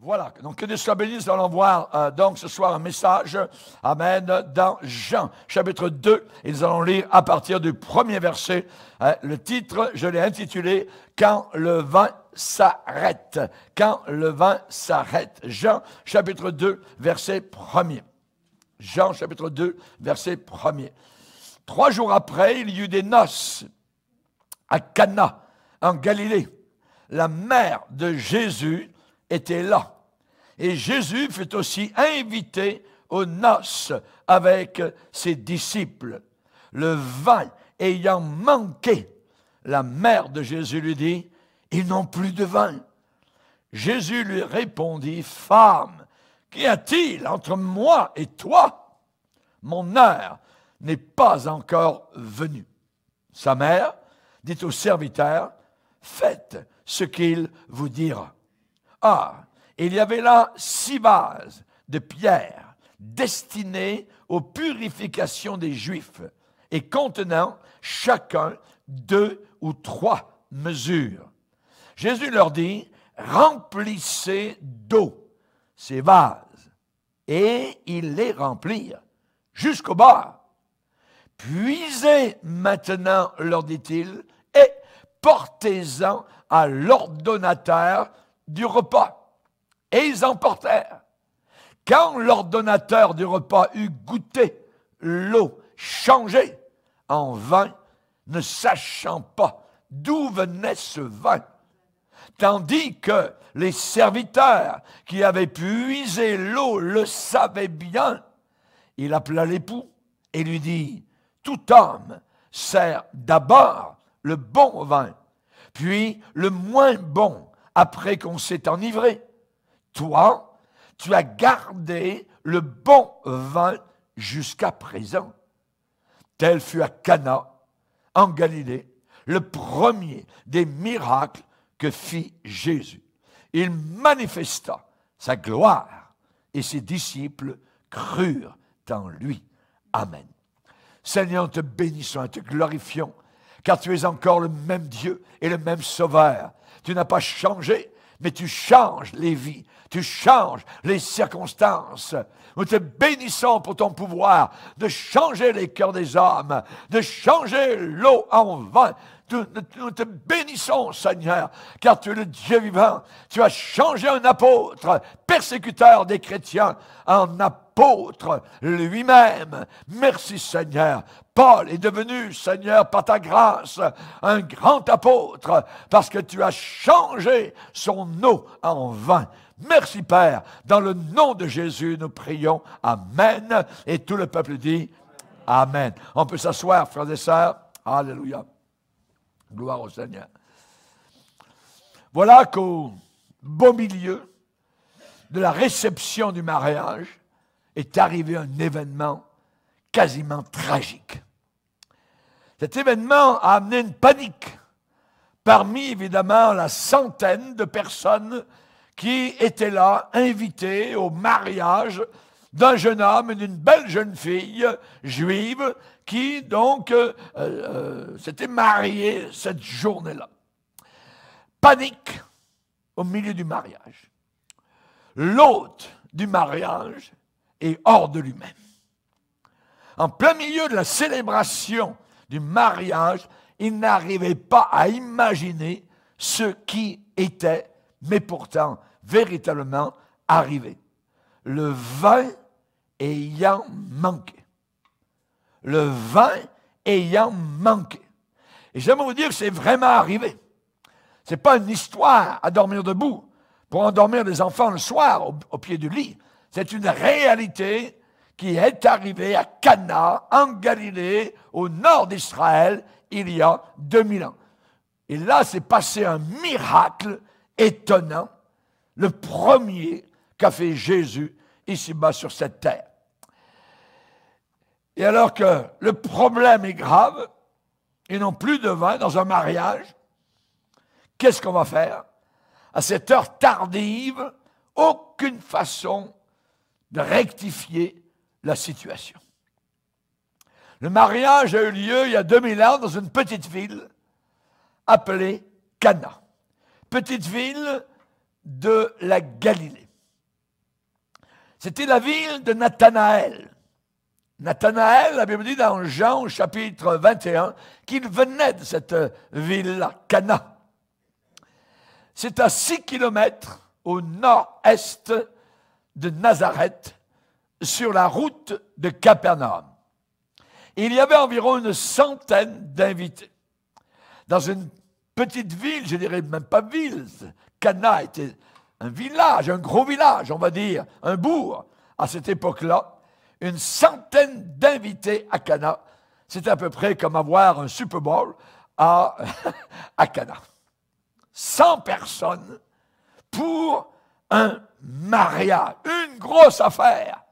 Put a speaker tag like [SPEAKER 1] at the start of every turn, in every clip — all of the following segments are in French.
[SPEAKER 1] Voilà. Donc, que Dieu soit béni. Nous allons voir euh, donc ce soir un message. Amen. Dans Jean, chapitre 2. Et nous allons lire à partir du premier verset. Hein, le titre, je l'ai intitulé Quand le vin s'arrête. Quand le vin s'arrête. Jean, chapitre 2, verset 1 Jean, chapitre 2, verset 1 Trois jours après, il y eut des noces à Cana, en Galilée. La mère de Jésus était là. Et Jésus fut aussi invité aux noces avec ses disciples. Le vin ayant manqué, la mère de Jésus lui dit, ils n'ont plus de vin. Jésus lui répondit, Femme, qu'y a-t-il entre moi et toi Mon heure n'est pas encore venue. Sa mère dit au serviteur, Faites ce qu'il vous dira. Ah, il y avait là six vases de pierre destinés aux purifications des Juifs et contenant chacun deux ou trois mesures. Jésus leur dit, remplissez d'eau ces vases. Et ils les remplirent jusqu'au bas. Puisez maintenant, leur dit-il, et portez-en à l'ordonnateur du repas. Et ils emportèrent. Quand l'ordonnateur du repas eut goûté l'eau changée en vin, ne sachant pas d'où venait ce vin, tandis que les serviteurs qui avaient puisé l'eau le savaient bien, il appela l'époux et lui dit, tout homme sert d'abord le bon vin, puis le moins bon après qu'on s'est enivré. Toi, tu as gardé le bon vin jusqu'à présent. Tel fut à Cana, en Galilée, le premier des miracles que fit Jésus. Il manifesta sa gloire et ses disciples crurent en lui. Amen. Seigneur, te bénissons et te glorifions, car tu es encore le même Dieu et le même Sauveur. Tu n'as pas changé, mais tu changes les vies, tu changes les circonstances. Nous te bénissons pour ton pouvoir de changer les cœurs des hommes, de changer l'eau en vin, nous te bénissons, Seigneur, car tu es le Dieu vivant. Tu as changé un apôtre, persécuteur des chrétiens, en apôtre lui-même. Merci, Seigneur. Paul est devenu, Seigneur, par ta grâce, un grand apôtre, parce que tu as changé son eau en vin. Merci, Père. Dans le nom de Jésus, nous prions. Amen. Et tout le peuple dit Amen. On peut s'asseoir, frères et sœurs. Alléluia. Gloire au Seigneur. Voilà qu'au beau milieu de la réception du mariage est arrivé un événement quasiment tragique. Cet événement a amené une panique parmi évidemment la centaine de personnes qui étaient là, invitées au mariage d'un jeune homme et d'une belle jeune fille juive qui donc euh, euh, s'était marié cette journée-là. Panique au milieu du mariage. L'hôte du mariage est hors de lui-même. En plein milieu de la célébration du mariage, il n'arrivait pas à imaginer ce qui était, mais pourtant véritablement arrivé. Le vin ayant manqué le vin ayant manqué. Et j'aime vous dire que c'est vraiment arrivé. Ce n'est pas une histoire à dormir debout pour endormir les enfants le soir au, pied du lit. C'est une réalité qui est arrivée à Cana, en Galilée, au nord d'Israël, il y a 2000 ans. Et là, c'est passé un miracle étonnant, le premier qu'a fait Jésus ici-bas sur cette terre. Et alors que le problème est grave, ils n'ont plus de vin dans un mariage, qu'est-ce qu'on va faire À cette heure tardive, aucune façon de rectifier la situation. Le mariage a eu lieu il y a 2000 ans dans une petite ville appelée Cana. Petite ville de la Galilée. C'était la ville de Nathanaël. Nathanaël, avait dit dans Jean chapitre 21 qu'il venait de cette ville, Cana. C'est à 6 kilomètres au nord-est de Nazareth, sur la route de Capernaum. Il y avait environ une centaine d'invités. Dans une petite ville, je dirais même pas ville, Cana était un village, un gros village, on va dire, un bourg à cette époque-là une centaine d'invités à Cana. C'est à peu près comme avoir un Super Bowl à, à Cana. 100 personnes pour un mariage. Une grosse affaire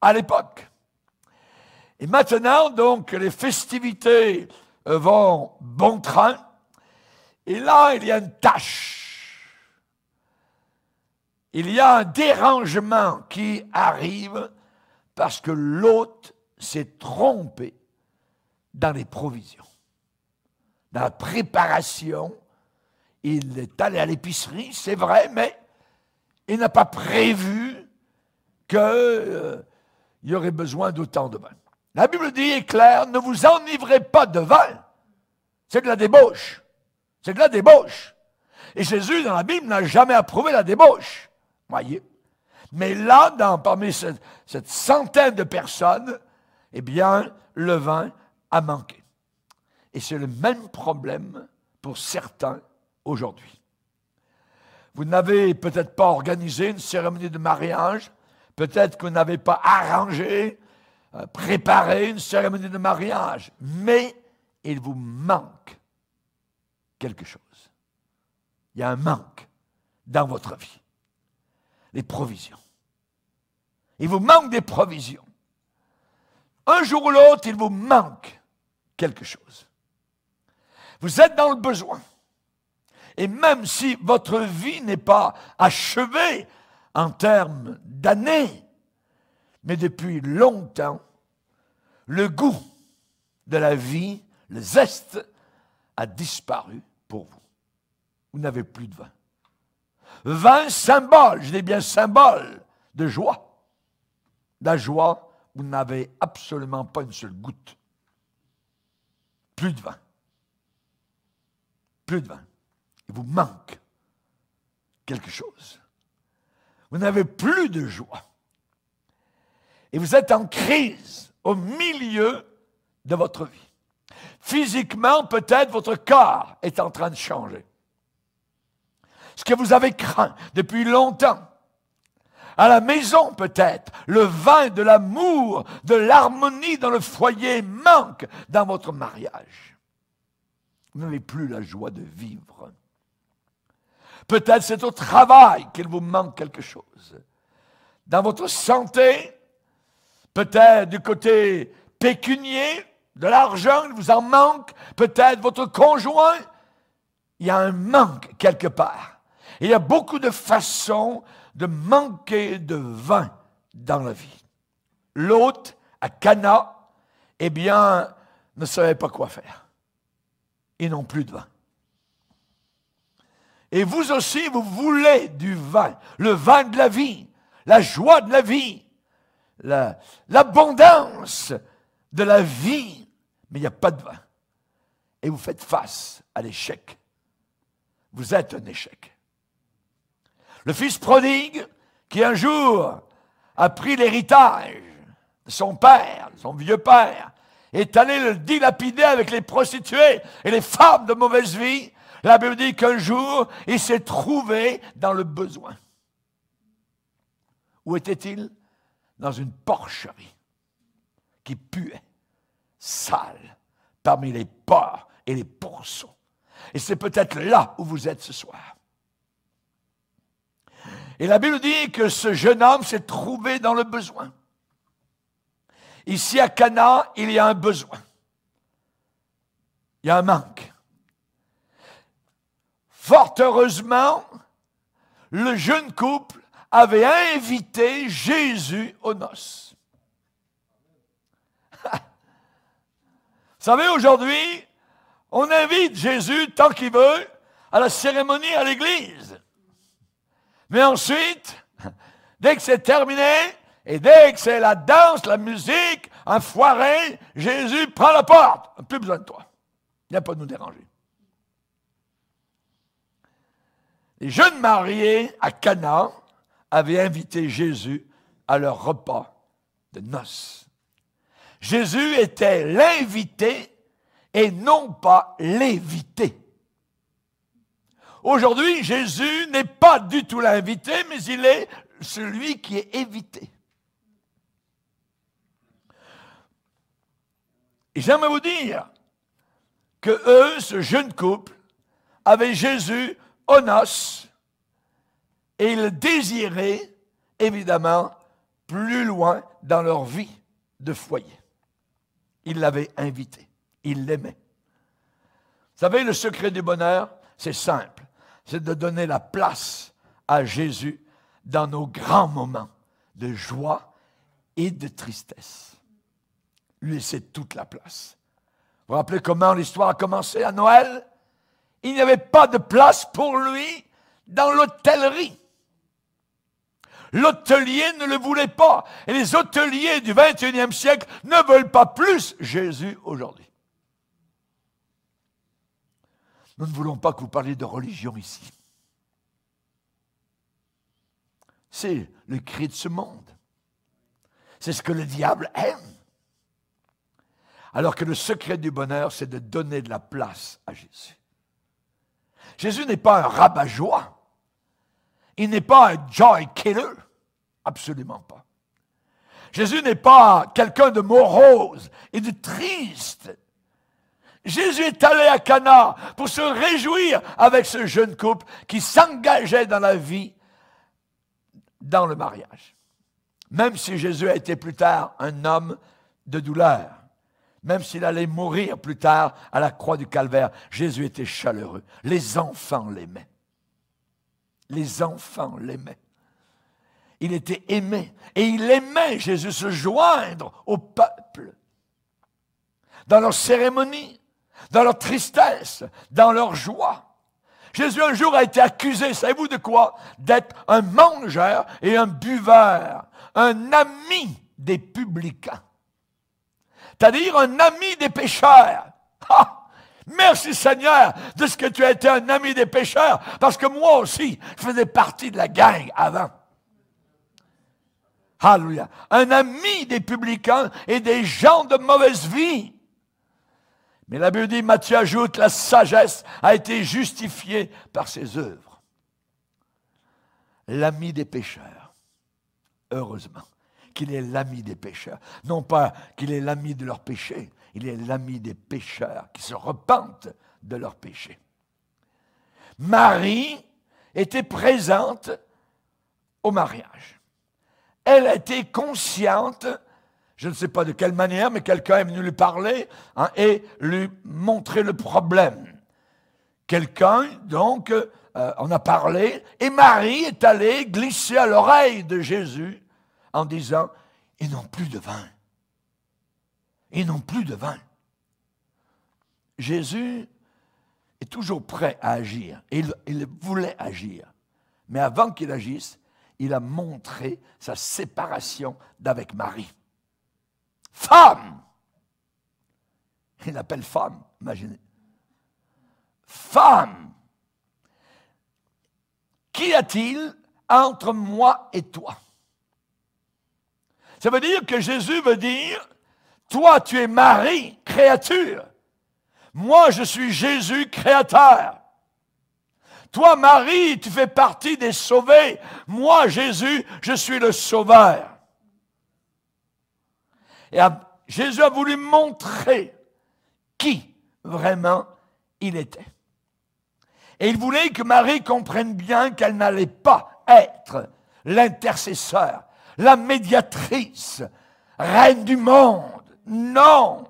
[SPEAKER 1] à l'époque. Et maintenant, donc, les festivités euh, vont bon train. Et là, il y a une tâche. Il y a un dérangement qui arrive parce que l'hôte s'est trompé dans les provisions, dans la préparation. Il est allé à l'épicerie, c'est vrai, mais il n'a pas prévu qu'il euh, y aurait besoin d'autant de vin. La Bible dit, est ne vous enivrez pas de vin. C'est de la débauche. C'est de la débauche. Et Jésus, dans la Bible, n'a jamais approuvé la débauche. Voyez. Mais là, parmi cette, cette centaine de personnes, eh bien, le vin a manqué. Et c'est le même problème pour certains aujourd'hui. Vous n'avez peut-être pas organisé une cérémonie de mariage, peut-être que vous n'avez pas arrangé, euh, préparé une cérémonie de mariage, mais il vous manque quelque chose. Il y a un manque dans votre vie les provisions. Il vous manque des provisions. Un jour ou l'autre, il vous manque quelque chose. Vous êtes dans le besoin. Et même si votre vie n'est pas achevée en termes d'années, mais depuis longtemps, le goût de la vie, le zeste, a disparu pour vous. Vous n'avez plus de vin. 20 symboles, je dis bien symboles de joie. La joie, vous n'avez absolument pas une seule goutte. Plus de vin, Plus de vin. Il vous manque quelque chose. Vous n'avez plus de joie. Et vous êtes en crise au milieu de votre vie. Physiquement, peut-être votre corps est en train de changer ce que vous avez craint depuis longtemps. À la maison peut-être, le vin de l'amour, de l'harmonie dans le foyer manque dans votre mariage. Vous n'avez plus la joie de vivre. Peut-être c'est au travail qu'il vous manque quelque chose. Dans votre santé, peut-être du côté pécunier, de l'argent, il vous en manque, peut-être votre conjoint, il y a un manque quelque part. Il y a beaucoup de façons de manquer de vin dans la vie. L'hôte à Cana, eh bien, ne savait pas quoi faire. Ils n'ont plus de vin. Et vous aussi, vous voulez du vin, le vin de la vie, la joie de la vie, l'abondance de la vie, mais il n'y a pas de vin. Et vous faites face à l'échec. Vous êtes un échec. Le fils prodigue qui un jour a pris l'héritage de son père, de son vieux père, est allé le dilapider avec les prostituées et les femmes de mauvaise vie. La Bible dit qu'un jour, il s'est trouvé dans le besoin. Où était-il Dans une porcherie qui puait, sale, parmi les porcs et les pourceaux. Et c'est peut-être là où vous êtes ce soir. Et la Bible dit que ce jeune homme s'est trouvé dans le besoin. Ici à Cana, il y a un besoin. Il y a un manque. Fort heureusement, le jeune couple avait invité Jésus aux noces. Vous savez, aujourd'hui, on invite Jésus tant qu'il veut à la cérémonie à l'église. Mais ensuite, dès que c'est terminé, et dès que c'est la danse, la musique, un foiré, Jésus prend la porte. Plus besoin de toi. Il pas de nous déranger. Les jeunes mariés à Cana avaient invité Jésus à leur repas de noces. Jésus était l'invité et non pas l'évité. Aujourd'hui, Jésus n'est pas du tout l'invité, mais il est celui qui est évité. Et j'aimerais vous dire que eux, ce jeune couple, avaient Jésus aux noces et ils désiraient, évidemment, plus loin dans leur vie de foyer. Ils l'avaient invité, ils l'aimaient. Vous savez, le secret du bonheur, c'est simple c'est de donner la place à Jésus dans nos grands moments de joie et de tristesse. Lui c'est toute la place. Vous vous rappelez comment l'histoire a commencé à Noël Il n'y avait pas de place pour lui dans l'hôtellerie. L'hôtelier ne le voulait pas. Et les hôteliers du 21e siècle ne veulent pas plus Jésus aujourd'hui. Nous ne voulons pas que vous parliez de religion ici. C'est le cri de ce monde. C'est ce que le diable aime. Alors que le secret du bonheur, c'est de donner de la place à Jésus. Jésus n'est pas un rabat-joie. Il n'est pas un joy killer. Absolument pas. Jésus n'est pas quelqu'un de morose et de triste. Jésus est allé à Cana pour se réjouir avec ce jeune couple qui s'engageait dans la vie, dans le mariage. Même si Jésus a été plus tard un homme de douleur, même s'il allait mourir plus tard à la croix du calvaire, Jésus était chaleureux. Les enfants l'aimaient. Les enfants l'aimaient. Il était aimé. Et il aimait Jésus se joindre au peuple dans leur cérémonies, dans leur tristesse, dans leur joie. Jésus un jour a été accusé, savez-vous de quoi D'être un mangeur et un buveur, un ami des publicains, c'est-à-dire un ami des pécheurs. Merci Seigneur de ce que tu as été un ami des pécheurs, parce que moi aussi, je faisais partie de la gang avant. Alléluia. Un ami des publicains et des gens de mauvaise vie. Mais la Bible dit, Matthieu ajoute, la sagesse a été justifiée par ses œuvres. L'ami des pécheurs, heureusement, qu'il est l'ami des pécheurs. Non pas qu'il est l'ami de leurs péchés, il est l'ami des pécheurs qui se repentent de leurs péchés. Marie était présente au mariage. Elle était consciente je ne sais pas de quelle manière, mais quelqu'un est venu lui parler hein, et lui montrer le problème. Quelqu'un, donc, euh, en a parlé, et Marie est allée glisser à l'oreille de Jésus en disant, ils n'ont plus de vin. Ils n'ont plus de vin. Jésus est toujours prêt à agir. Il, il voulait agir. Mais avant qu'il agisse, il a montré sa séparation d'avec Marie. Femme Il l'appelle femme, imaginez. Femme Qu'y a-t-il entre moi et toi Ça veut dire que Jésus veut dire, toi tu es Marie, créature. Moi je suis Jésus, créateur. Toi, Marie, tu fais partie des sauvés. Moi, Jésus, je suis le sauveur. Et Jésus a voulu montrer qui vraiment il était. Et il voulait que Marie comprenne bien qu'elle n'allait pas être l'intercesseur, la médiatrice, reine du monde. Non.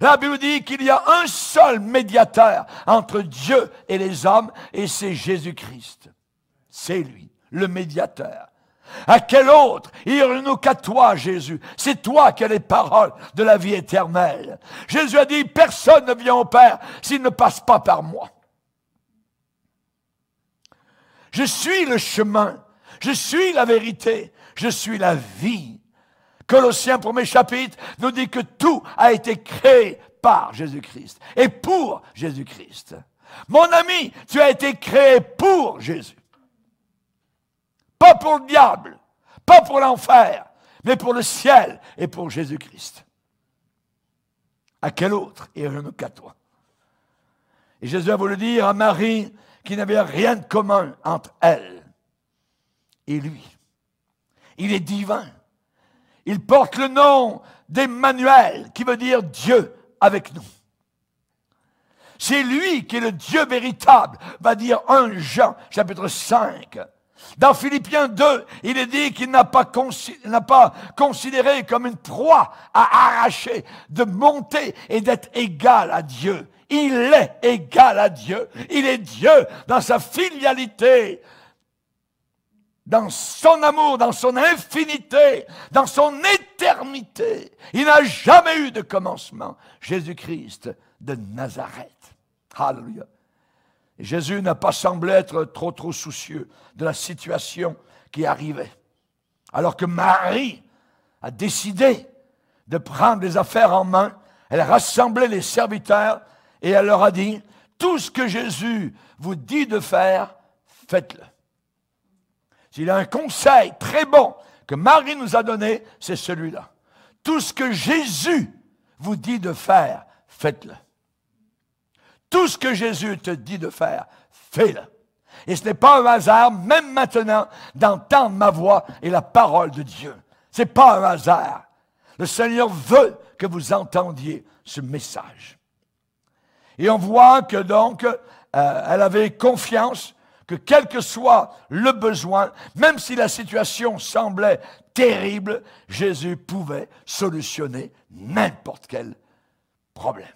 [SPEAKER 1] La Bible dit qu'il y a un seul médiateur entre Dieu et les hommes, et c'est Jésus-Christ. C'est lui, le médiateur. À quel autre Irons-nous qu'à toi, Jésus C'est toi qui as les paroles de la vie éternelle. Jésus a dit, personne ne vient au Père s'il ne passe pas par moi. Je suis le chemin, je suis la vérité, je suis la vie. Colossiens premier chapitre nous dit que tout a été créé par Jésus-Christ et pour Jésus-Christ. Mon ami, tu as été créé pour Jésus. Pas pour le diable, pas pour l'enfer, mais pour le ciel et pour Jésus-Christ. À quel autre et nous qu'à toi Et Jésus a voulu dire à Marie qui n'avait rien de commun entre elle et lui. Il est divin. Il porte le nom d'Emmanuel, qui veut dire Dieu avec nous. C'est lui qui est le Dieu véritable, va dire 1 Jean chapitre 5, dans Philippiens 2, il est dit qu'il n'a pas, considéré comme une proie à arracher, de monter et d'être égal à Dieu. Il est égal à Dieu. Il est Dieu dans sa filialité, dans son amour, dans son infinité, dans son éternité. Il n'a jamais eu de commencement. Jésus-Christ de Nazareth. Hallelujah. Jésus n'a pas semblé être trop, trop soucieux de la situation qui arrivait. Alors que Marie a décidé de prendre les affaires en main, elle a rassemblé les serviteurs et elle leur a dit, tout ce que Jésus vous dit de faire, faites-le. S'il a un conseil très bon que Marie nous a donné, c'est celui-là. Tout ce que Jésus vous dit de faire, faites-le. Tout ce que Jésus te dit de faire, fais-le. Et ce n'est pas un hasard, même maintenant, d'entendre ma voix et la parole de Dieu. Ce n'est pas un hasard. Le Seigneur veut que vous entendiez ce message. Et on voit que donc, euh, elle avait confiance que quel que soit le besoin, même si la situation semblait terrible, Jésus pouvait solutionner n'importe quel problème,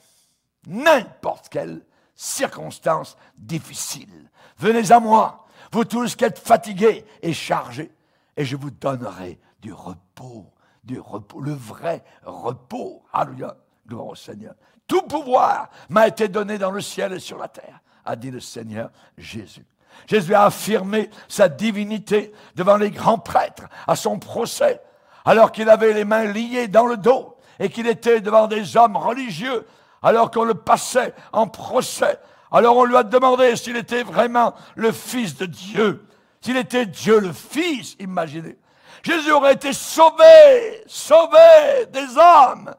[SPEAKER 1] n'importe quel circonstances difficiles. Venez à moi, vous tous qui êtes fatigués et chargés, et je vous donnerai du repos, du repos, le vrai repos. Alléluia, gloire au Seigneur. Tout pouvoir m'a été donné dans le ciel et sur la terre, a dit le Seigneur Jésus. Jésus a affirmé sa divinité devant les grands prêtres à son procès, alors qu'il avait les mains liées dans le dos et qu'il était devant des hommes religieux alors qu'on le passait en procès, alors on lui a demandé s'il était vraiment le Fils de Dieu, s'il était Dieu le Fils, imaginez. Jésus aurait été sauvé, sauvé des hommes,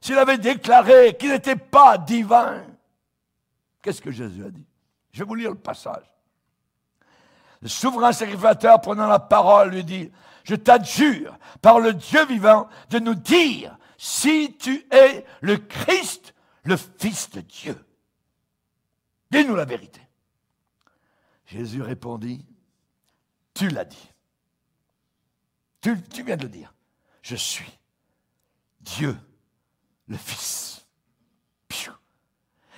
[SPEAKER 1] s'il avait déclaré qu'il n'était pas divin. Qu'est-ce que Jésus a dit Je vais vous lire le passage. Le souverain sacrificateur, prenant la parole, lui dit, je t'adjure par le Dieu vivant de nous dire si tu es le Christ, le Fils de Dieu Dis-nous la vérité. Jésus répondit, tu l'as dit. Tu, viens de le dire. Je suis Dieu, le Fils.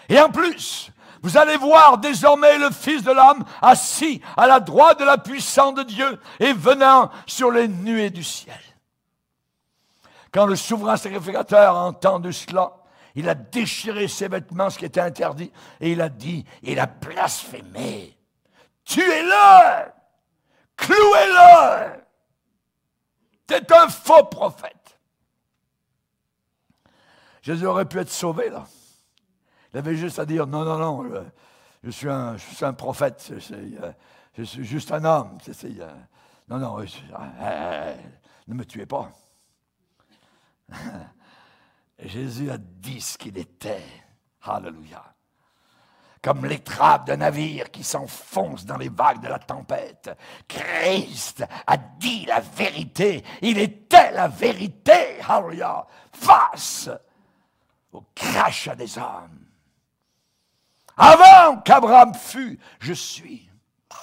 [SPEAKER 1] Et en plus, vous allez voir désormais le Fils de l'homme assis à la droite de la puissance de Dieu et venant sur les nuées du ciel. Quand le souverain sacrificateur entend de cela, il a déchiré ses vêtements, ce qui était interdit, et il a dit, il a blasphémé. Tuez-le Clouez-le T'es un faux prophète. Jésus aurait pu être sauvé, là. Il avait juste à dire, non, non, non, je, suis, un, prophète, euh, je, suis, juste un homme. Euh, non, non, euh, ne me tuez pas. Jésus a dit ce qu'il était. Hallelujah. Comme l'étrave d'un navire qui s'enfonce dans les vagues de la tempête. Christ a dit la vérité. Il était la vérité. Hallelujah. Face au crachat des hommes. Avant qu'Abraham fût, je suis. Tu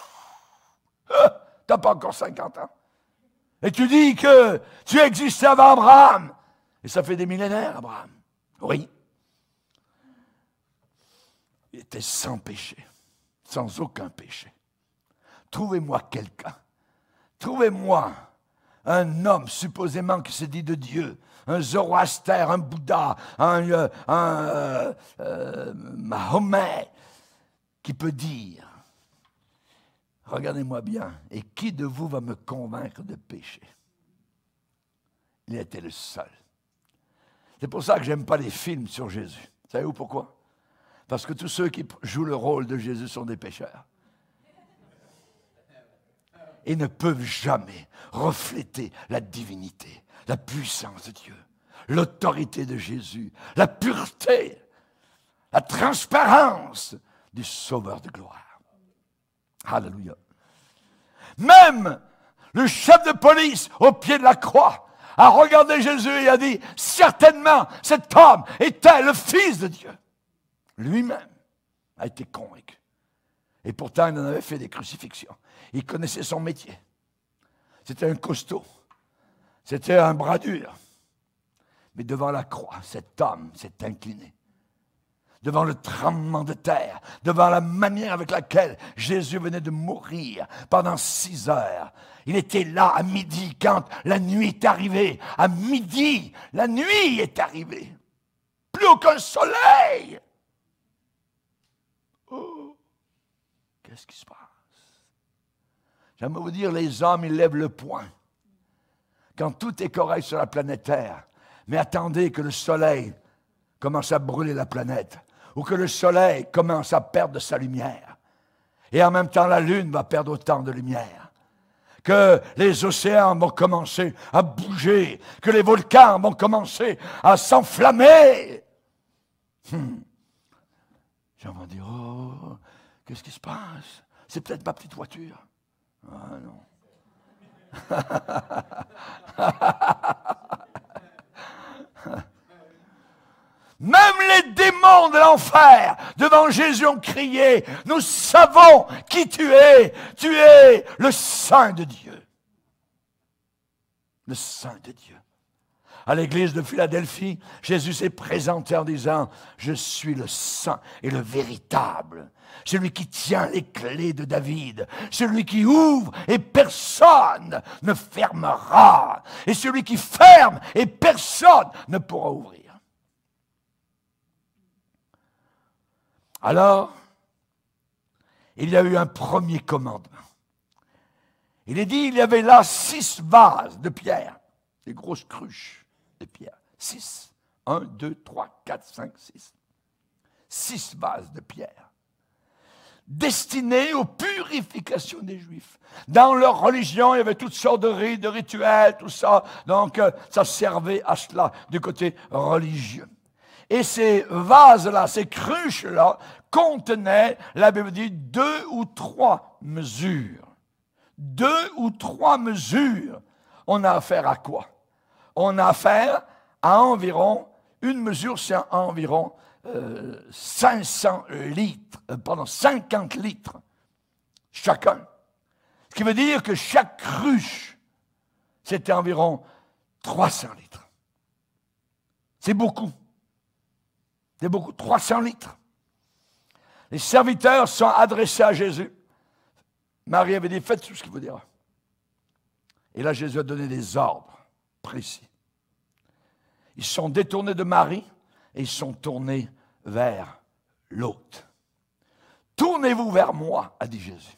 [SPEAKER 1] euh, T'as pas encore 50 ans. Et tu dis que tu existais avant Abraham. Et ça fait des millénaires, Abraham. Oui. Il était sans péché, sans aucun péché. Trouvez-moi quelqu'un. Trouvez-moi un homme supposément qui se dit de Dieu, un Zoroaster, un Bouddha, un, euh, euh, euh, Mahomet, qui peut dire, regardez-moi bien, et qui de vous va me convaincre de péché Il était le seul. C'est pour ça que j'aime pas les films sur Jésus. Savez-vous pourquoi Parce que tous ceux qui jouent le rôle de Jésus sont des pécheurs. Ils ne peuvent jamais refléter la divinité, la puissance de Dieu, l'autorité de Jésus, la pureté, la transparence du Sauveur de gloire. Alléluia. Même le chef de police au pied de la croix a regardé Jésus et a dit, certainement, cet homme était le Fils de Dieu. Lui-même a été convaincu. Et pourtant, il en avait fait des crucifixions. Il connaissait son métier. C'était un costaud. C'était un bras dur. Mais devant la croix, cet homme s'est incliné. Devant le tremblement de terre, devant la manière avec laquelle Jésus venait de mourir pendant six heures, il était là à midi quand la nuit est arrivée. À midi, la nuit est arrivée. Plus aucun soleil. Oh, qu'est-ce qui se passe? J'aime vous dire, les hommes, ils lèvent le poing. Quand tout est correct sur la planète Terre, mais attendez que le soleil commence à brûler la planète, ou que le soleil commence à perdre sa lumière. Et en même temps, la lune va perdre autant de lumière que les océans vont commencer à bouger, que les volcans vont commencer à s'enflammer. Je J'ai envie dire, oh, qu'est-ce qui se passe C'est peut-être ma petite voiture. Ah non. Même les démons de l'enfer devant Jésus ont crié, nous savons qui tu es, tu es le Saint de Dieu. Le Saint de Dieu. À l'église de Philadelphie, Jésus s'est présenté en disant, je suis le Saint et le véritable, celui qui tient les clés de David, celui qui ouvre et personne ne fermera, et celui qui ferme et personne ne pourra ouvrir. Alors, il y a eu un premier commandement. Il est dit, il y avait là six vases de pierre, des grosses cruches de pierre. Six. Un, deux, trois, quatre, cinq, six. Six vases de pierre destinés aux purifications des Juifs. Dans leur religion, il y avait toutes sortes de rites, de rituels, tout ça. Donc, euh, ça servait à cela du côté religieux. Et ces vases-là, ces cruches-là, contenaient, la Bible dit, deux ou trois mesures. Deux ou trois mesures. On a affaire à quoi On a affaire à environ, une mesure, c'est environ 500 euh, litres, euh, pardon, 50 litres chacun. Ce qui veut dire que chaque cruche, c'était environ 300 litres. C'est beaucoup. C'est beaucoup, 300 litres. Les serviteurs sont adressés à Jésus. Marie avait dit, faites tout ce qu'il vous dira. Et là, Jésus a donné des ordres précis. Ils sont détournés de Marie et ils sont tournés vers l'hôte. Tournez-vous vers moi, a dit Jésus,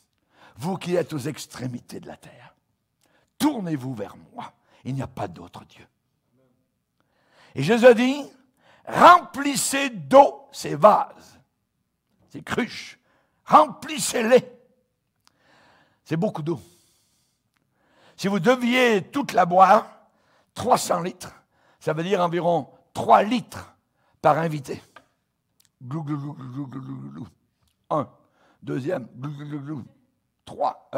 [SPEAKER 1] vous qui êtes aux extrémités de la terre. Tournez-vous vers moi, il n'y a pas d'autre Dieu. Et Jésus a dit, Remplissez d'eau ces vases, ces cruches. Remplissez-les. C'est beaucoup d'eau. Si vous deviez toute la boire, 300 litres, ça veut dire environ 3 litres par invité. Glou, Un. Deuxième. Glou, Trois.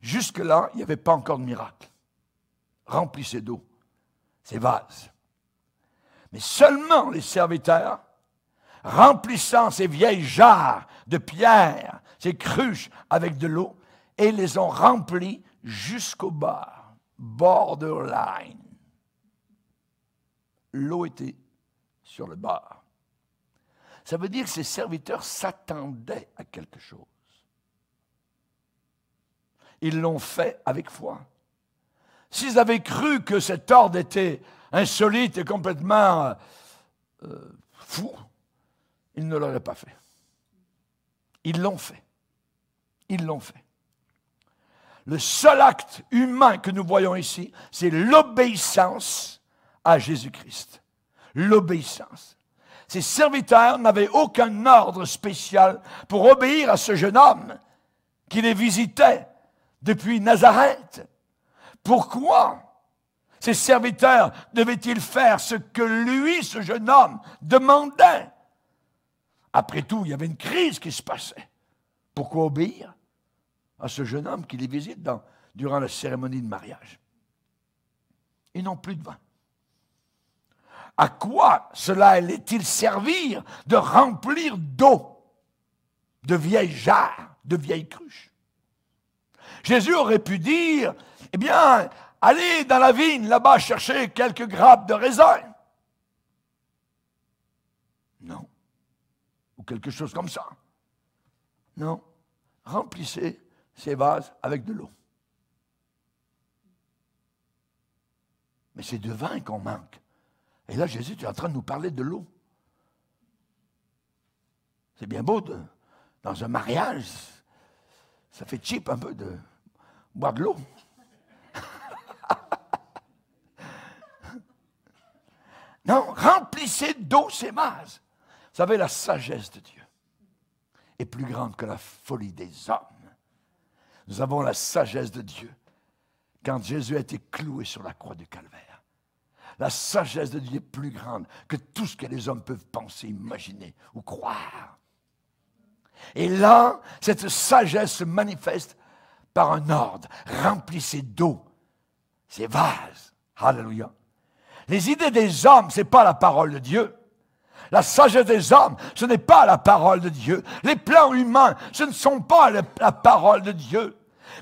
[SPEAKER 1] Jusque-là, il n'y avait pas encore de miracle. Remplissez d'eau ces vases. Mais seulement les serviteurs, remplissant ces vieilles jarres de pierre, ces cruches avec de l'eau, et les ont remplis jusqu'au bord, borderline. L'eau était sur le bord. Ça veut dire que ces serviteurs s'attendaient à quelque chose. Ils l'ont fait avec foi. S'ils avaient cru que cet ordre était insolite et complètement euh, fou, ils ne l'auraient pas fait. Ils l'ont fait. Ils l'ont fait. Le seul acte humain que nous voyons ici, c'est l'obéissance à Jésus-Christ. L'obéissance. Ces serviteurs n'avaient aucun ordre spécial pour obéir à ce jeune homme qui les visitait depuis Nazareth. Pourquoi ses serviteurs devaient-ils faire ce que lui, ce jeune homme, demandait Après tout, il y avait une crise qui se passait. Pourquoi obéir à ce jeune homme qui les visite durant la cérémonie de mariage Ils n'ont plus de vin. À quoi cela allait-il servir de remplir d'eau de vieilles jarres, de vieilles cruches Jésus aurait pu dire, eh bien, allez dans la vigne là-bas chercher quelques grappes de raisin. Non. Ou quelque chose comme ça. Non. Remplissez ces vases avec de l'eau. Mais c'est de vin qu'on manque. Et là, Jésus, tu es en train de nous parler de l'eau. C'est bien beau dans un mariage. Ça fait cheap un peu de boire de l'eau. Non, remplissez d'eau ces vases. Vous savez, la sagesse de Dieu est plus grande que la folie des hommes. Nous avons la sagesse de Dieu quand Jésus a été cloué sur la croix du Calvaire. La sagesse de Dieu est plus grande que tout ce que les hommes peuvent penser, imaginer ou croire. Et là, cette sagesse se manifeste par un ordre. Remplissez d'eau ces vases. Hallelujah. Les idées des hommes, ce n'est pas la parole de Dieu. La sagesse des hommes, ce n'est pas la parole de Dieu. Les plans humains, ce ne sont pas la parole de Dieu.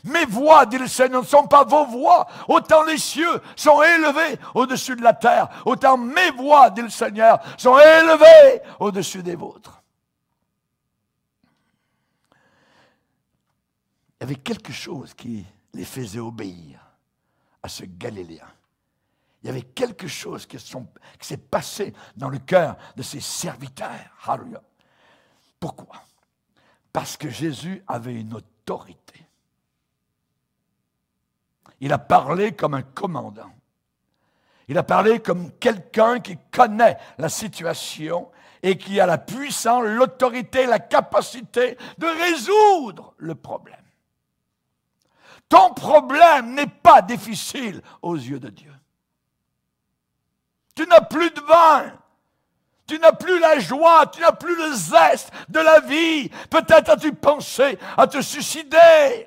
[SPEAKER 1] Mes voix, dit le Seigneur, ne sont pas vos voix. Autant les cieux sont élevés au-dessus de la terre. Autant mes voix, dit le Seigneur, sont élevées au-dessus des vôtres. Il y avait quelque chose qui les faisait obéir à ce Galiléen. Il y avait quelque chose qui, s'est passé dans le cœur de ses serviteurs. Pourquoi Parce que Jésus avait une autorité. Il a parlé comme un commandant. Il a parlé comme quelqu'un qui connaît la situation et qui a la puissance, l'autorité, la capacité de résoudre le problème. Ton problème n'est pas difficile aux yeux de Dieu. Tu n'as plus de vin. Tu n'as plus la joie, tu n'as plus le zeste de la vie. Peut-être as-tu pensé à te suicider.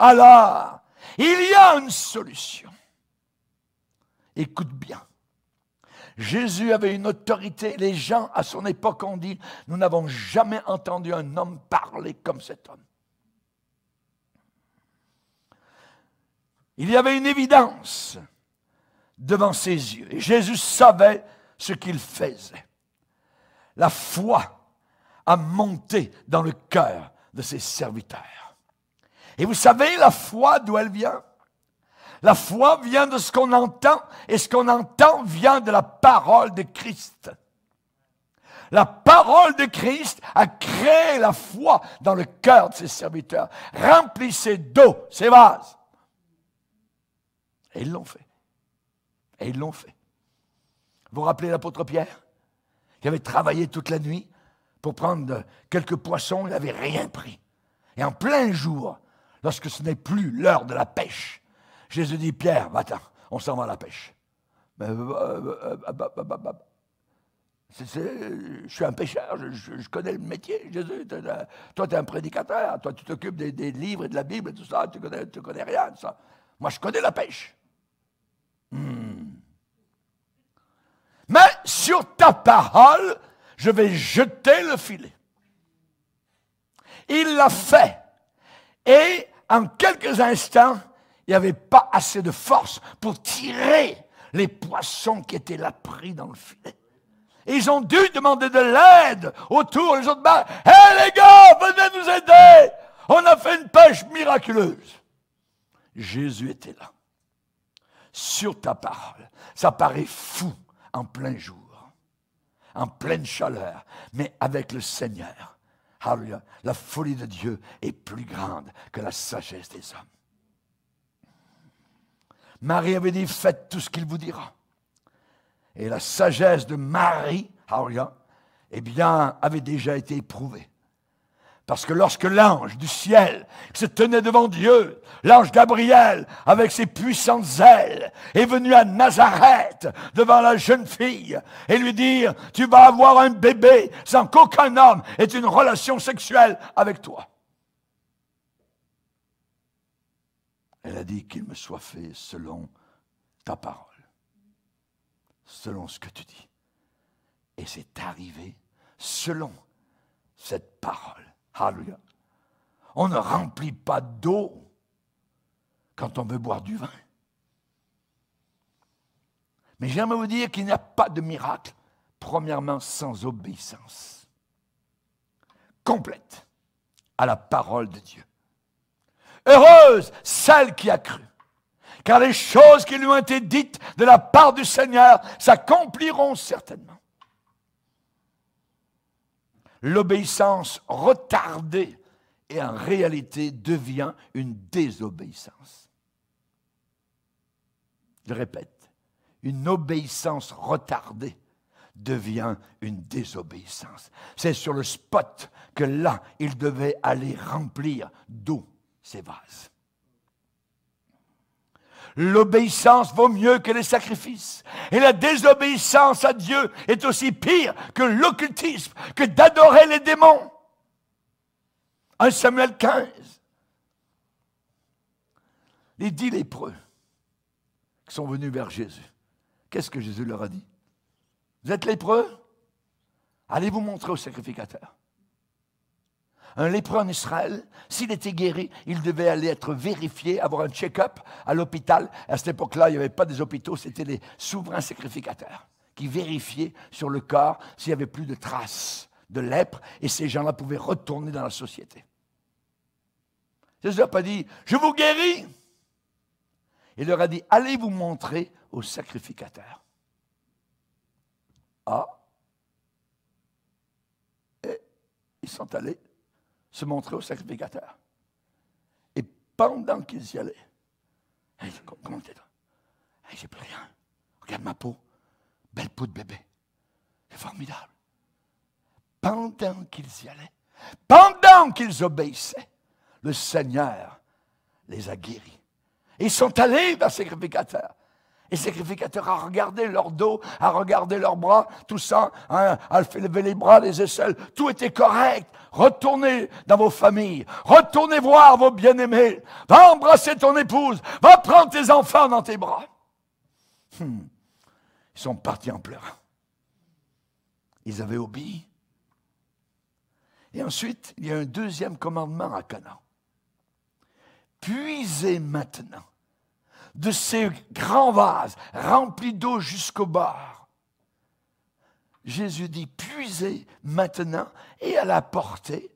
[SPEAKER 1] Alors, il y a une solution. Écoute bien. Jésus avait une autorité. Les gens à son époque ont dit, nous n'avons jamais entendu un homme parler comme cet homme. Il y avait une évidence devant ses yeux. Et Jésus savait ce qu'il faisait. La foi a monté dans le cœur de ses serviteurs. Et vous savez, la foi, d'où elle vient La foi vient de ce qu'on entend, et ce qu'on entend vient de la parole de Christ. La parole de Christ a créé la foi dans le cœur de ses serviteurs. ses d'eau ses vases. Et ils l'ont fait. Et ils l'ont fait. Vous vous rappelez l'apôtre Pierre Il avait travaillé toute la nuit pour prendre quelques poissons, il n'avait rien pris. Et en plein jour, lorsque ce n'est plus l'heure de la pêche, Jésus dit, Pierre, va-t'en, on s'en va à la pêche. je suis un pêcheur, je, connais le métier, Jésus. toi, tu es un prédicateur, toi, tu t'occupes des, livres et de la Bible et tout ça, tu connais, tu connais rien de ça. Moi, je connais la pêche. Hmm sur ta parole, je vais jeter le filet. Il l'a fait. Et en quelques instants, il n'y avait pas assez de force pour tirer les poissons qui étaient là pris dans le filet. ils ont dû demander de l'aide autour. Les autres barres. Hé les gars, venez nous aider. On a fait une pêche miraculeuse. Jésus était là. Sur ta parole. Ça paraît fou en plein jour, en pleine chaleur, mais avec le Seigneur. La folie de Dieu est plus grande que la sagesse des hommes. Marie avait dit, faites tout ce qu'il vous dira. Et la sagesse de Marie, hallelujah, eh bien, avait déjà été éprouvée. Parce que lorsque l'ange du ciel se tenait devant Dieu, l'ange Gabriel, avec ses puissantes ailes, est venu à Nazareth devant la jeune fille et lui dire, tu vas avoir un bébé sans qu'aucun homme ait une relation sexuelle avec toi. Elle a dit qu'il me soit fait selon ta parole, selon ce que tu dis. Et c'est arrivé selon cette parole Hallelujah On ne remplit pas d'eau quand on veut boire du vin. Mais j'aimerais vous dire qu'il n'y a pas de miracle, premièrement, sans obéissance complète à la parole de Dieu. Heureuse celle qui a cru, car les choses qui lui ont été dites de la part du Seigneur s'accompliront certainement l'obéissance retardée et en réalité devient une désobéissance. Je répète, une obéissance retardée devient une désobéissance. C'est sur le spot que là, il devait aller remplir d'eau ses vases. L'obéissance vaut mieux que les sacrifices. Et la désobéissance à Dieu est aussi pire que l'occultisme, que d'adorer les démons. 1 Samuel 15. Les dix lépreux qui sont venus vers Jésus. Qu'est-ce que Jésus leur a dit Vous êtes lépreux Allez vous montrer au sacrificateur. Un lépreux en Israël, s'il était guéri, il devait aller être vérifié, avoir un check-up à l'hôpital. À cette époque-là, il n'y avait pas des hôpitaux, c'était les souverains sacrificateurs qui vérifiaient sur le corps s'il n'y avait plus de traces de lèpre et ces gens-là pouvaient retourner dans la société. Jésus n'a pas dit Je vous guéris Il leur a dit Allez vous montrer au sacrificateur. Ah Et ils sont allés se montrer au sacrificateur. Et pendant qu'ils y allaient, hey, comment t'es hey, J'ai plus rien. Regarde ma peau. Belle peau de bébé. C'est formidable. Pendant qu'ils y allaient, pendant qu'ils obéissaient, le Seigneur les a guéris. Ils sont allés vers le sacrificateur. Les sacrificateurs à regarder leur dos, à regarder leurs bras, tout ça, hein, fait lever les bras, les aisselles, tout était correct. Retournez dans vos familles, retournez voir vos bien-aimés, va embrasser ton épouse, va prendre tes enfants dans tes bras. Hmm. Ils sont partis en pleurant. Ils avaient obéi. Et ensuite, il y a un deuxième commandement à Canaan. Puisez maintenant de ces grands vases remplis d'eau jusqu'au bord. Jésus dit, puisez maintenant et à la portée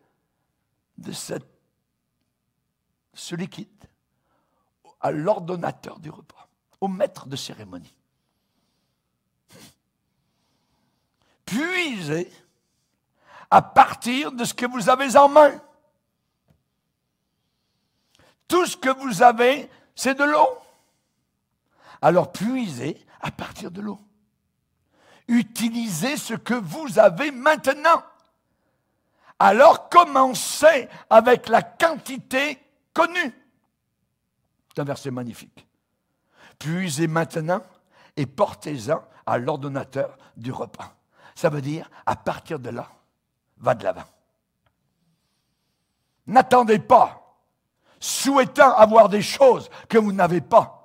[SPEAKER 1] de ce liquide à l'ordonnateur du repas, au maître de cérémonie. Puisez à partir de ce que vous avez en main. Tout ce que vous avez, c'est de l'eau. Alors puisez à partir de l'eau. Utilisez ce que vous avez maintenant. Alors commencez avec la quantité connue. C'est un verset magnifique. Puisez maintenant et portez-en à l'ordonnateur du repas. Ça veut dire, à partir de là, va de l'avant. N'attendez pas, souhaitant avoir des choses que vous n'avez pas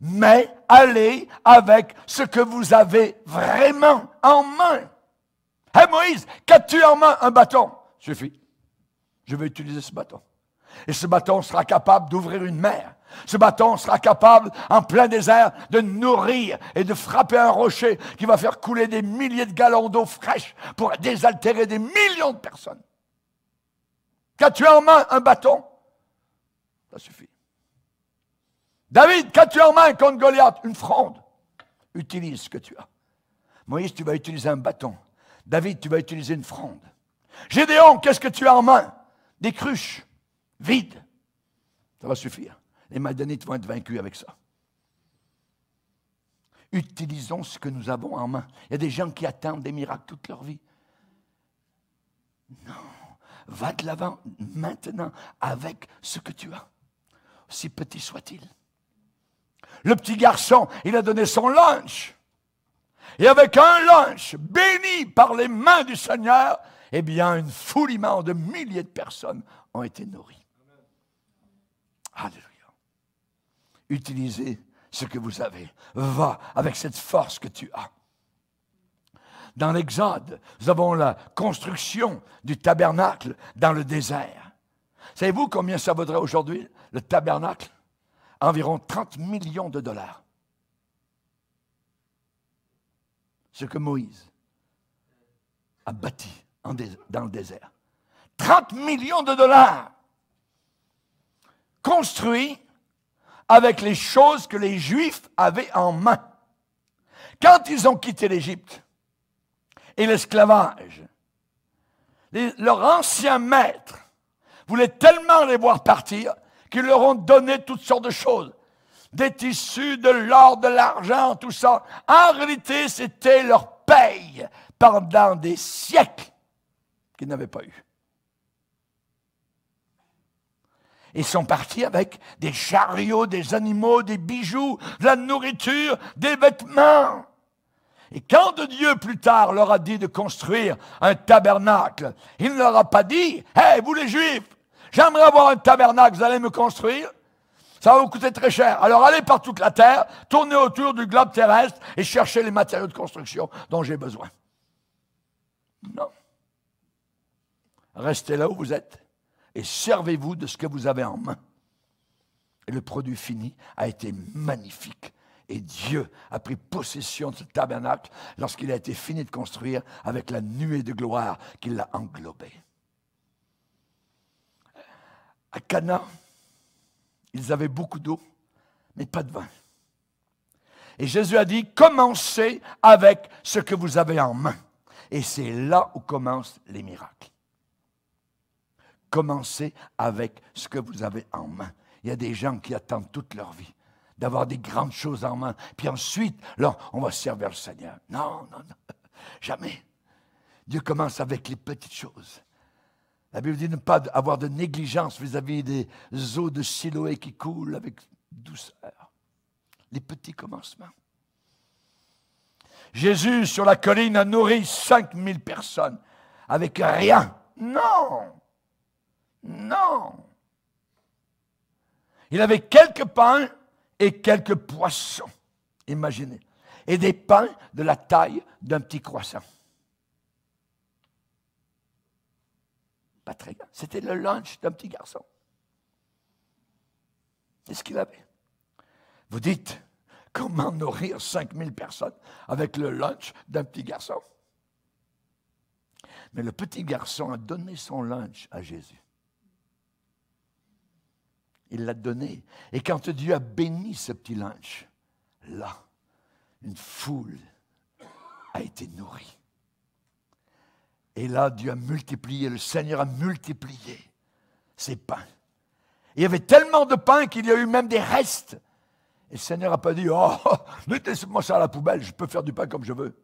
[SPEAKER 1] mais allez avec ce que vous avez vraiment en main. Hé Moïse, qu'as-tu en main Un bâton. Suffit. Je vais utiliser ce bâton. Et ce bâton sera capable d'ouvrir une mer. Ce bâton sera capable, en plein désert, de nourrir et de frapper un rocher qui va faire couler des milliers de gallons d'eau fraîche pour désaltérer des millions de personnes. Qu'as-tu en main Un bâton. Ça suffit. David, qu'as-tu en main contre Goliath Une fronde. Utilise ce que tu as. Moïse, tu vas utiliser un bâton. David, tu vas utiliser une fronde. Gédéon, qu'est-ce que tu as en main Des cruches vides. Ça va suffire. Les Madianites vont être vaincus avec ça. Utilisons ce que nous avons en main. Il y a des gens qui attendent des miracles toute leur vie. Non, va de l'avant maintenant avec ce que tu as, si petit soit-il. Le petit garçon, il a donné son lunch. Et avec un lunch béni par les mains du Seigneur, eh bien, une foule immense de milliers de personnes ont été nourries. Alléluia. Utilisez ce que vous avez. Va avec cette force que tu as. Dans l'Exode, nous avons la construction du tabernacle dans le désert. Savez-vous combien ça vaudrait aujourd'hui, le tabernacle environ 30 millions de dollars. Ce que Moïse a bâti dans le désert. 30 millions de dollars construits avec les choses que les Juifs avaient en main. Quand ils ont quitté l'Égypte et l'esclavage, leur ancien maître voulait tellement les voir partir qui leur ont donné toutes sortes de choses. Des tissus, de l'or, de l'argent, tout ça. En réalité, c'était leur paye pendant des siècles qu'ils n'avaient pas eu. Ils sont partis avec des chariots, des animaux, des bijoux, de la nourriture, des vêtements. Et quand Dieu plus tard leur a dit de construire un tabernacle, il ne leur a pas dit, hé, vous les juifs, J'aimerais avoir un tabernacle, vous allez me construire. Ça va vous coûter très cher. Alors allez par toute la terre, tournez autour du globe terrestre et cherchez les matériaux de construction dont j'ai besoin. Non. Restez là où vous êtes et servez-vous de ce que vous avez en main. Et le produit fini a été magnifique. Et Dieu a pris possession de ce tabernacle lorsqu'il a été fini de construire avec la nuée de gloire qui l'a englobé à Cana, ils avaient beaucoup d'eau, mais pas de vin. Et Jésus a dit, commencez avec ce que vous avez en main. Et c'est là où commencent les miracles. Commencez avec ce que vous avez en main. Il y a des gens qui attendent toute leur vie d'avoir des grandes choses en main. Puis ensuite, là, on va servir le Seigneur. Non, non, non. Jamais. Dieu commence avec les petites choses. La Bible dit ne pas avoir de négligence vis-à-vis des eaux de Siloé qui coulent avec douceur. Les petits commencements. Jésus, sur la colline, a nourri 5000 personnes avec rien. Non Non Il avait quelques pains et quelques poissons, imaginez, et des pains de la taille d'un petit croissant. C'était le lunch d'un petit garçon. C'est ce qu'il avait. Vous dites, comment nourrir 5000 personnes avec le lunch d'un petit garçon? Mais le petit garçon a donné son lunch à Jésus. Il l'a donné. Et quand Dieu a béni ce petit lunch, là, une foule a été nourrie. Et là, Dieu a multiplié, le Seigneur a multiplié ses pains. Il y avait tellement de pain qu'il y a eu même des restes. Et le Seigneur n'a pas dit, oh, mettez-moi ça à la poubelle, je peux faire du pain comme je veux.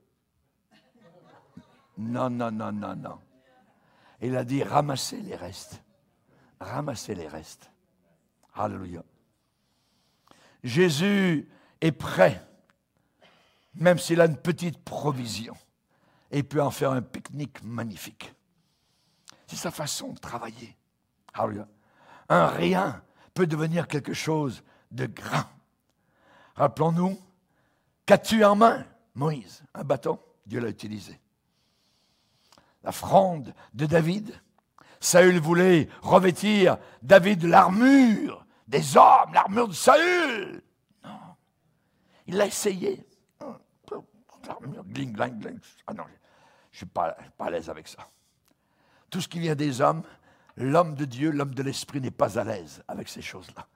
[SPEAKER 1] Non, non, non, non, non. Il a dit, ramassez les restes. Ramassez les restes. Alléluia. Jésus est prêt, même s'il a une petite provision et il peut en faire un pique-nique magnifique. C'est sa façon de travailler. Un rien peut devenir quelque chose de grand. Rappelons-nous, qu'as-tu en main, Moïse Un bâton, Dieu l'a utilisé. La fronde de David, Saül voulait revêtir David l'armure des hommes, l'armure de Saül. Non, il l'a essayé. Ah non, je ne suis pas, pas à l'aise avec ça. Tout ce qui vient des hommes, l'homme de Dieu, l'homme de l'esprit n'est pas à l'aise avec ces choses-là.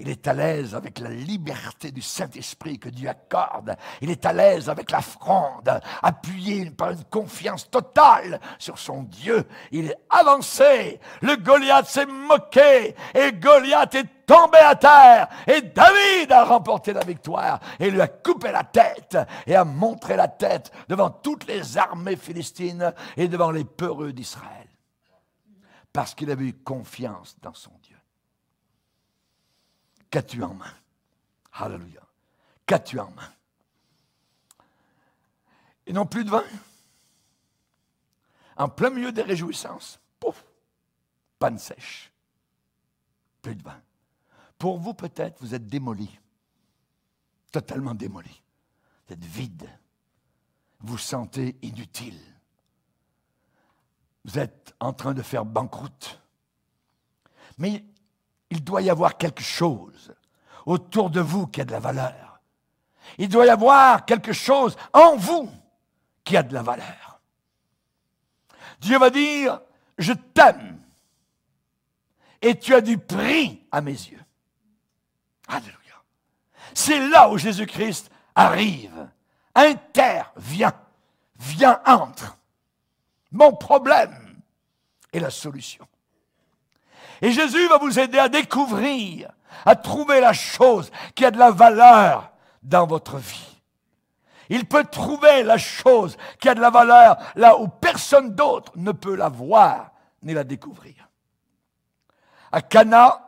[SPEAKER 1] Il est à l'aise avec la liberté du Saint-Esprit que Dieu accorde. Il est à l'aise avec la fronde, appuyé par une confiance totale sur son Dieu. Il est avancé. Le Goliath s'est moqué et Goliath est tombé à terre et David a remporté la victoire et lui a coupé la tête et a montré la tête devant toutes les armées philistines et devant les peureux d'Israël. Parce qu'il avait eu confiance dans son Qu'as-tu en main Hallelujah. Qu'as-tu en main Ils n'ont plus de vin. En plein milieu des réjouissances, pouf, panne sèche. Plus de vin. Pour vous, peut-être, vous êtes démoli. Totalement démoli. Vous êtes vide. Vous sentez inutile. Vous êtes en train de faire banqueroute. Mais il doit y avoir quelque chose autour de vous qui a de la valeur. Il doit y avoir quelque chose en vous qui a de la valeur. Dieu va dire, je t'aime et tu as du prix à mes yeux. Alléluia. C'est là où Jésus-Christ arrive, intervient, vient, entre. Mon problème est la solution. Et Jésus va vous aider à découvrir, à trouver la chose qui a de la valeur dans votre vie. Il peut trouver la chose qui a de la valeur là où personne d'autre ne peut la voir ni la découvrir. À Cana,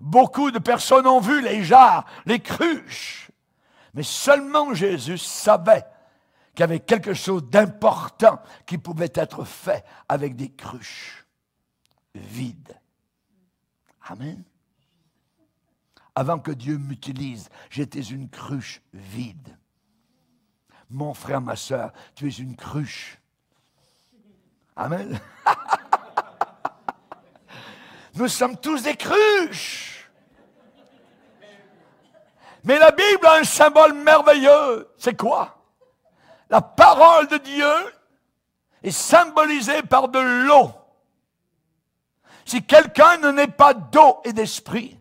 [SPEAKER 1] beaucoup de personnes ont vu les jarres, les cruches, mais seulement Jésus savait qu'il y avait quelque chose d'important qui pouvait être fait avec des cruches vides. Amen. Avant que Dieu m'utilise, j'étais une cruche vide. Mon frère, ma soeur, tu es une cruche. Amen. Nous sommes tous des cruches. Mais la Bible a un symbole merveilleux. C'est quoi La parole de Dieu est symbolisée par de l'eau. Si quelqu'un ne n'est pas d'eau et d'esprit,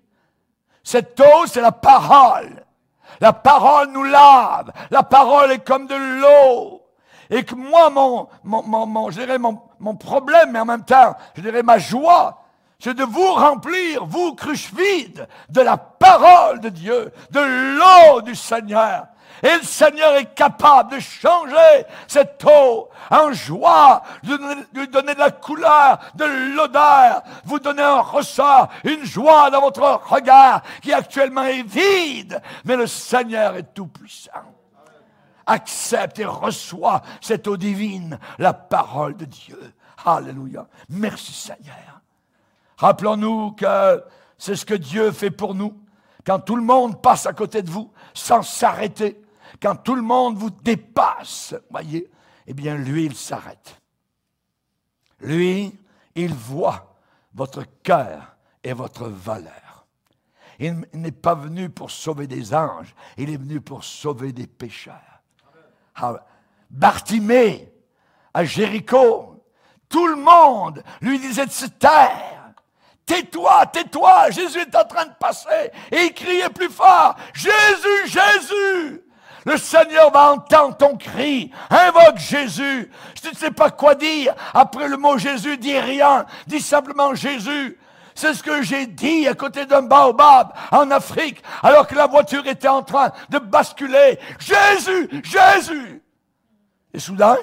[SPEAKER 1] cette eau, c'est la parole. La parole nous lave. La parole est comme de l'eau. Et que moi, mon, mon, mon, je dirais mon, mon problème, mais en même temps, je dirais ma joie, c'est de vous remplir, vous cruche vide, de la parole de Dieu, de l'eau du Seigneur. Et le Seigneur est capable de changer cette eau en joie, de lui donner de la couleur, de l'odeur, vous donner un ressort, une joie dans votre regard qui actuellement est vide. Mais le Seigneur est tout-puissant. Accepte et reçois cette eau divine, la parole de Dieu. Alléluia. Merci Seigneur. Rappelons-nous que c'est ce que Dieu fait pour nous. Quand tout le monde passe à côté de vous sans s'arrêter, quand tout le monde vous dépasse, voyez, eh bien, lui, il s'arrête. Lui, il voit votre cœur et votre valeur. Il n'est pas venu pour sauver des anges, il est venu pour sauver des pécheurs. Amen. Ah, Bartimée, à Jéricho, tout le monde lui disait de se taire. Tais-toi, tais-toi, Jésus est en train de passer. Et il criait plus fort, Jésus, Jésus. Le Seigneur va entendre ton cri. Invoque Jésus. Je tu ne sais pas quoi dire, après le mot Jésus, dis rien. Dis simplement Jésus. C'est ce que j'ai dit à côté d'un baobab en Afrique, alors que la voiture était en train de basculer. Jésus, Jésus. Et soudain,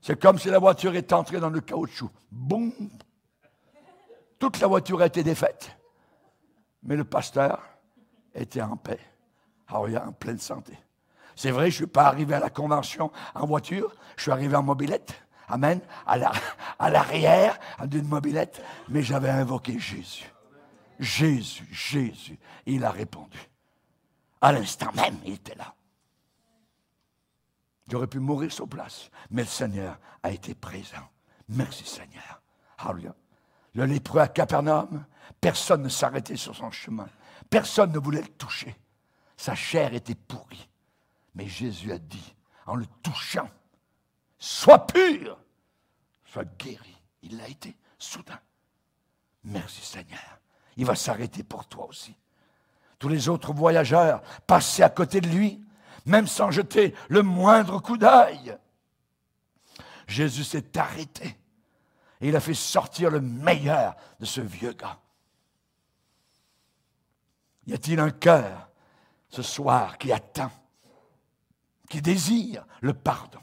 [SPEAKER 1] c'est comme si la voiture était entrée dans le caoutchouc. Boum. Toute la voiture a été défaite. Mais le pasteur était en paix. Alors, ah il en pleine santé. C'est vrai, je ne suis pas arrivé à la convention en voiture, je suis arrivé en mobilette. Amen. À l'arrière d'une mobilette. Mais j'avais invoqué Jésus. Jésus, Jésus. il a répondu. À l'instant même, il était là. J'aurais pu mourir sur place. Mais le Seigneur a été présent. Merci Seigneur. Le lépreux à Capernaum, personne ne s'arrêtait sur son chemin. Personne ne voulait le toucher. Sa chair était pourrie. Mais Jésus a dit, en le touchant, sois pur, sois guéri. Il l'a été, soudain. Merci Seigneur. Il va s'arrêter pour toi aussi. Tous les autres voyageurs passaient à côté de lui, même sans jeter le moindre coup d'œil. Jésus s'est arrêté et il a fait sortir le meilleur de ce vieux gars. Y a-t-il un cœur ce soir qui attend qui désire le pardon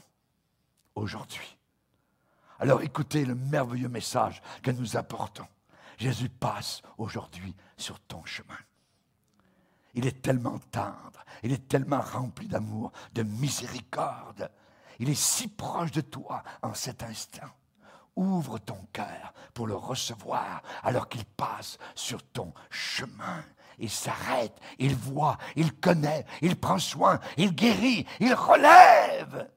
[SPEAKER 1] aujourd'hui. Alors écoutez le merveilleux message que nous apportons. Jésus passe aujourd'hui sur ton chemin. Il est tellement tendre, il est tellement rempli d'amour, de miséricorde. Il est si proche de toi en cet instant. Ouvre ton cœur pour le recevoir alors qu'il passe sur ton chemin il s'arrête, il voit, il connaît, il prend soin, il guérit, il relève.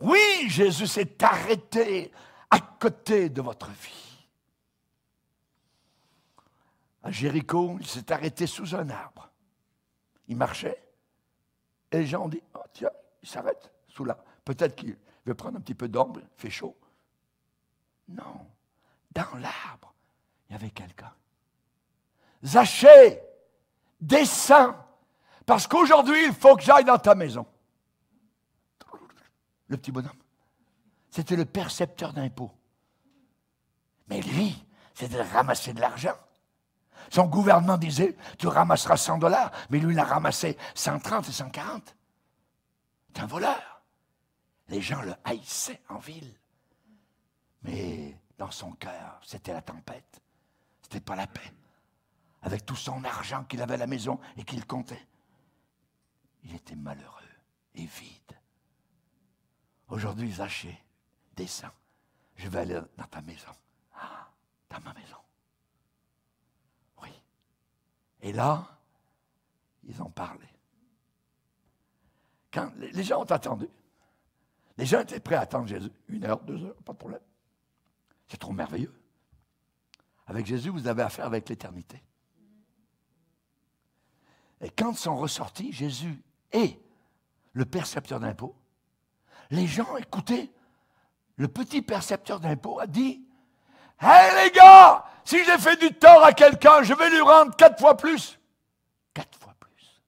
[SPEAKER 1] Oui, Jésus s'est arrêté à côté de votre vie. À Jéricho, il s'est arrêté sous un arbre. Il marchait. Et les gens ont dit, oh, tiens, il s'arrête sous l'arbre. Peut-être qu'il veut prendre un petit peu d'ombre, il fait chaud. Non, dans l'arbre, il y avait quelqu'un. Zachée, descends, parce qu'aujourd'hui, il faut que j'aille dans ta maison. Le petit bonhomme, c'était le percepteur d'impôts. Mais lui, c'était de ramasser de l'argent. Son gouvernement disait, tu ramasseras 100 dollars, mais lui, il a ramassé 130 et 140. C'est un voleur. Les gens le haïssaient en ville. Mais dans son cœur, c'était la tempête. C'était pas la paix avec tout son argent qu'il avait à la maison et qu'il comptait. Il était malheureux et vide. Aujourd'hui, Zaché, descends. Je vais aller dans ta maison. Ah, dans ma maison. Oui. Et là, ils ont parlé. Quand les gens ont attendu. Les gens étaient prêts à attendre Jésus. Une heure, deux heures, pas de problème. C'est trop merveilleux. Avec Jésus, vous avez affaire avec l'éternité. Et quand sont ressortis Jésus et le percepteur d'impôts, les gens, écoutez, le petit percepteur d'impôts a dit Hé les gars, si j'ai fait du tort à quelqu'un, je vais lui rendre quatre fois plus. Quatre fois plus.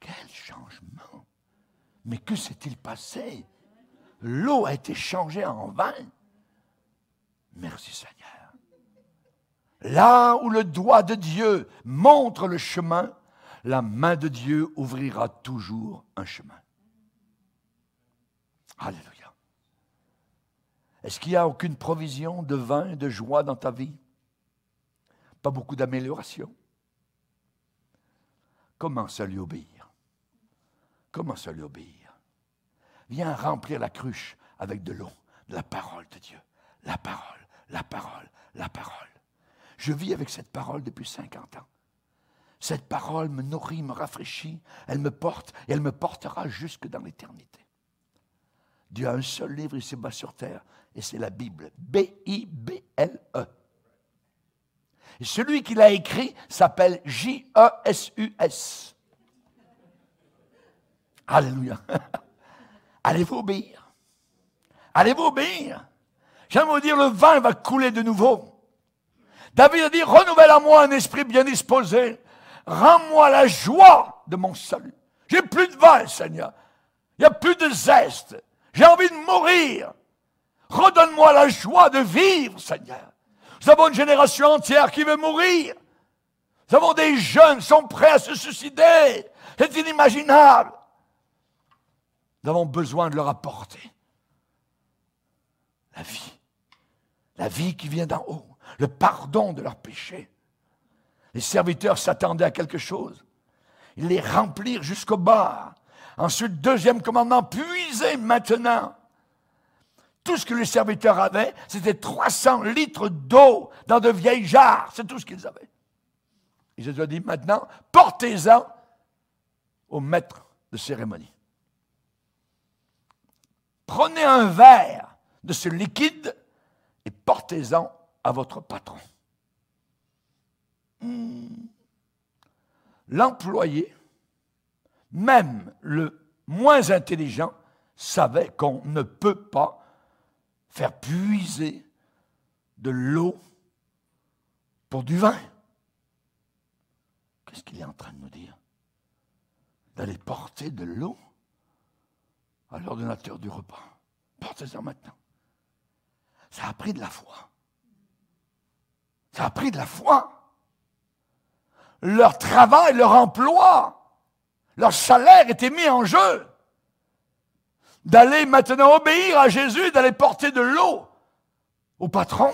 [SPEAKER 1] Quel changement Mais que s'est-il passé L'eau a été changée en vin. Merci Seigneur. Là où le doigt de Dieu montre le chemin, la main de Dieu ouvrira toujours un chemin. Alléluia. Est-ce qu'il n'y a aucune provision de vin, de joie dans ta vie Pas beaucoup d'amélioration Commence à lui obéir. Commence à lui obéir. Viens remplir la cruche avec de l'eau, de la parole de Dieu. La parole, la parole, la parole. Je vis avec cette parole depuis 50 ans. Cette parole me nourrit, me rafraîchit, elle me porte et elle me portera jusque dans l'éternité. Dieu a un seul livre, il se bat sur terre, et c'est la Bible. B-I-B-L-E. Et celui qui l'a écrit s'appelle J-E-S-U-S. Alléluia. Allez-vous obéir Allez-vous obéir J'aime vous dire, le vin va couler de nouveau. David a dit, renouvelle à moi un esprit bien disposé. Rends-moi la joie de mon salut. J'ai plus de vin, Seigneur. Il n'y a plus de zeste. J'ai envie de mourir. Redonne-moi la joie de vivre, Seigneur. Nous avons une génération entière qui veut mourir. Nous avons des jeunes qui sont prêts à se suicider. C'est inimaginable. Nous avons besoin de leur apporter la vie. La vie qui vient d'en haut le pardon de leurs péchés. Les serviteurs s'attendaient à quelque chose. Ils les remplirent jusqu'au bas. Ensuite, deuxième commandement, puisez maintenant. Tout ce que les serviteurs avaient, c'était 300 litres d'eau dans de vieilles jarres. C'est tout ce qu'ils avaient. Et Jésus a dit maintenant, portez-en au maître de cérémonie. Prenez un verre de ce liquide et portez-en à votre patron. Hmm. L'employé, même le moins intelligent, savait qu'on ne peut pas faire puiser de l'eau pour du vin. Qu'est-ce qu'il est en train de nous dire D'aller porter de l'eau à l'ordinateur du repas. Portez-en maintenant. Ça a pris de la foi a pris de la foi. Leur travail, leur emploi, leur salaire était mis en jeu. D'aller maintenant obéir à Jésus, d'aller porter de l'eau au patron.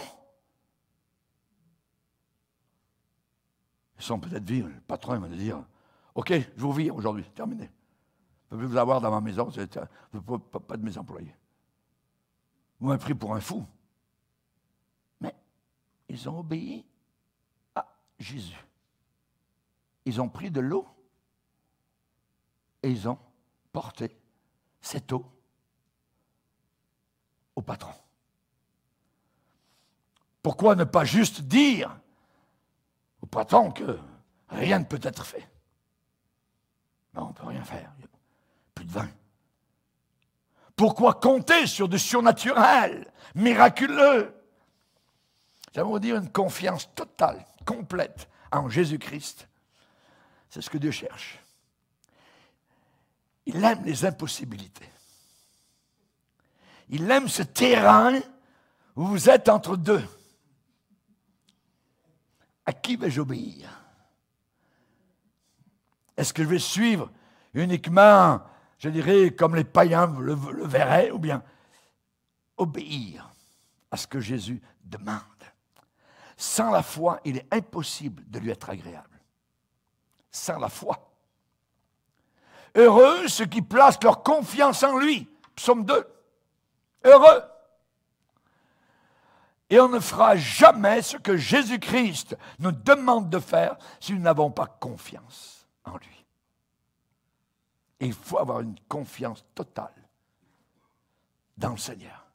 [SPEAKER 1] Ils sont peut-être vivants. Le patron va dire OK, je vous vire aujourd'hui, terminé. Je ne peux plus vous avoir dans ma maison, euh, pas de mes employés. Vous m'avez pris pour un fou. Ils ont obéi à Jésus. Ils ont pris de l'eau et ils ont porté cette eau au patron. Pourquoi ne pas juste dire au patron que rien ne peut être fait non, On ne peut rien faire, plus de vin. Pourquoi compter sur du surnaturel, miraculeux ça veut dire une confiance totale, complète en Jésus-Christ. C'est ce que Dieu cherche. Il aime les impossibilités. Il aime ce terrain où vous êtes entre deux. À qui vais-je obéir Est-ce que je vais suivre uniquement, je dirais, comme les païens le, le verraient, ou bien obéir à ce que Jésus demande sans la foi, il est impossible de lui être agréable. Sans la foi. Heureux ceux qui placent leur confiance en lui. Psaume 2. Heureux. Et on ne fera jamais ce que Jésus-Christ nous demande de faire si nous n'avons pas confiance en lui. il faut avoir une confiance totale dans le Seigneur.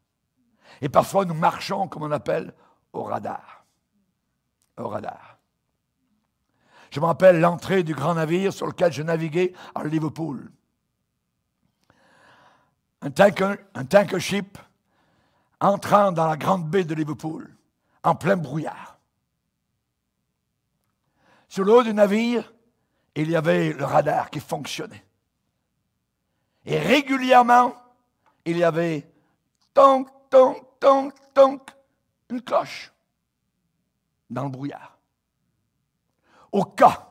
[SPEAKER 1] Et parfois, nous marchons, comme on appelle, au radar au radar. Je me rappelle l'entrée du grand navire sur lequel je naviguais à Liverpool. Un tanker, ship entrant dans la grande baie de Liverpool, en plein brouillard. Sur l'eau du navire, il y avait le radar qui fonctionnait. Et régulièrement, il y avait tonk, tonk, tonk, tonk, une cloche dans le brouillard. Au cas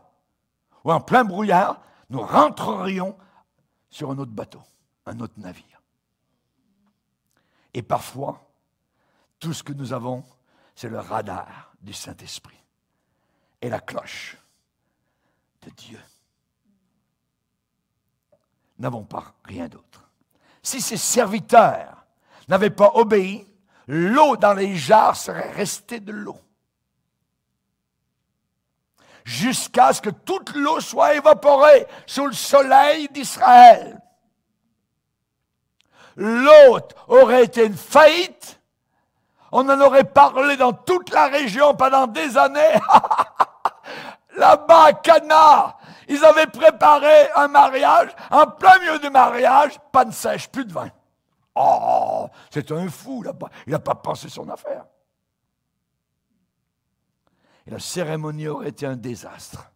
[SPEAKER 1] où, en plein brouillard, nous rentrerions sur un autre bateau, un autre navire. Et parfois, tout ce que nous avons, c'est le radar du Saint-Esprit et la cloche de Dieu. N'avons pas rien d'autre. Si ses serviteurs n'avaient pas obéi, l'eau dans les jarres serait restée de l'eau jusqu'à ce que toute l'eau soit évaporée sous le soleil d'Israël. L'autre aurait été une faillite. On en aurait parlé dans toute la région pendant des années. Là-bas, à Cana, ils avaient préparé un mariage. En plein milieu du mariage, de sèche, plus de vin. Oh, c'est un fou là-bas. Il n'a pas pensé son affaire la cérémonie aurait été un désastre.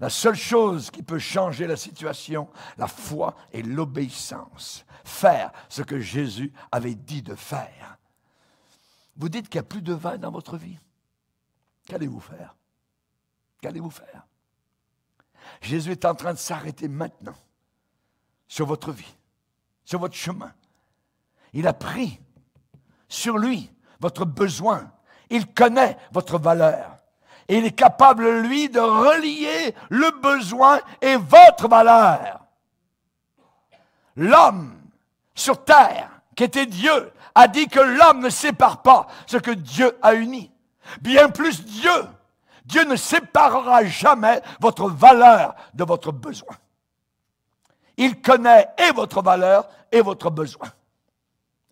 [SPEAKER 1] La seule chose qui peut changer la situation, la foi et l'obéissance. Faire ce que Jésus avait dit de faire. Vous dites qu'il n'y a plus de vin dans votre vie. Qu'allez-vous faire Qu'allez-vous faire Jésus est en train de s'arrêter maintenant sur votre vie, sur votre chemin. Il a pris sur lui votre besoin il connaît votre valeur. Et il est capable, lui, de relier le besoin et votre valeur. L'homme sur terre, qui était Dieu, a dit que l'homme ne sépare pas ce que Dieu a uni. Bien plus Dieu. Dieu ne séparera jamais votre valeur de votre besoin. Il connaît et votre valeur et votre besoin.